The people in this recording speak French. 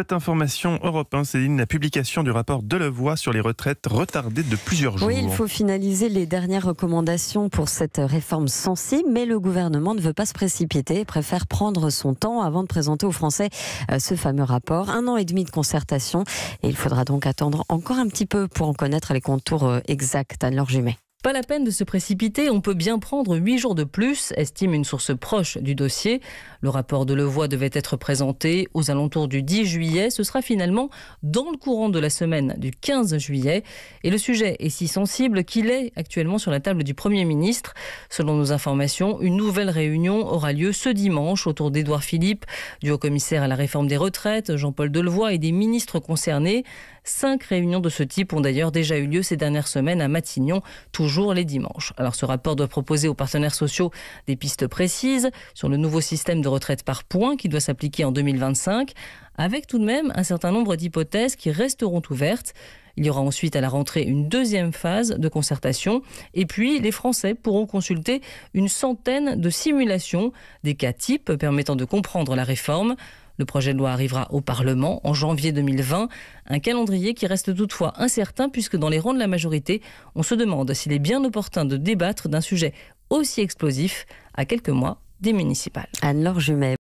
Cette information européenne 1, la publication du rapport Delevoye sur les retraites retardées de plusieurs jours. Oui, il faut finaliser les dernières recommandations pour cette réforme sensible, mais le gouvernement ne veut pas se précipiter et préfère prendre son temps avant de présenter aux Français euh, ce fameux rapport. Un an et demi de concertation et il faudra donc attendre encore un petit peu pour en connaître les contours euh, exacts. à laure Jumet. Pas la peine de se précipiter, on peut bien prendre huit jours de plus, estime une source proche du dossier. Le rapport de Levoix devait être présenté aux alentours du 10 juillet. Ce sera finalement dans le courant de la semaine du 15 juillet. Et le sujet est si sensible qu'il est actuellement sur la table du Premier ministre. Selon nos informations, une nouvelle réunion aura lieu ce dimanche autour d'Édouard Philippe, du haut-commissaire à la réforme des retraites, Jean-Paul Delevoye et des ministres concernés. Cinq réunions de ce type ont d'ailleurs déjà eu lieu ces dernières semaines à Matignon, toujours les dimanches. Alors ce rapport doit proposer aux partenaires sociaux des pistes précises sur le nouveau système de retraite par points qui doit s'appliquer en 2025, avec tout de même un certain nombre d'hypothèses qui resteront ouvertes. Il y aura ensuite à la rentrée une deuxième phase de concertation. Et puis, les Français pourront consulter une centaine de simulations, des cas types permettant de comprendre la réforme. Le projet de loi arrivera au Parlement en janvier 2020, un calendrier qui reste toutefois incertain puisque dans les rangs de la majorité, on se demande s'il est bien opportun de débattre d'un sujet aussi explosif à quelques mois des municipales. Anne-Laure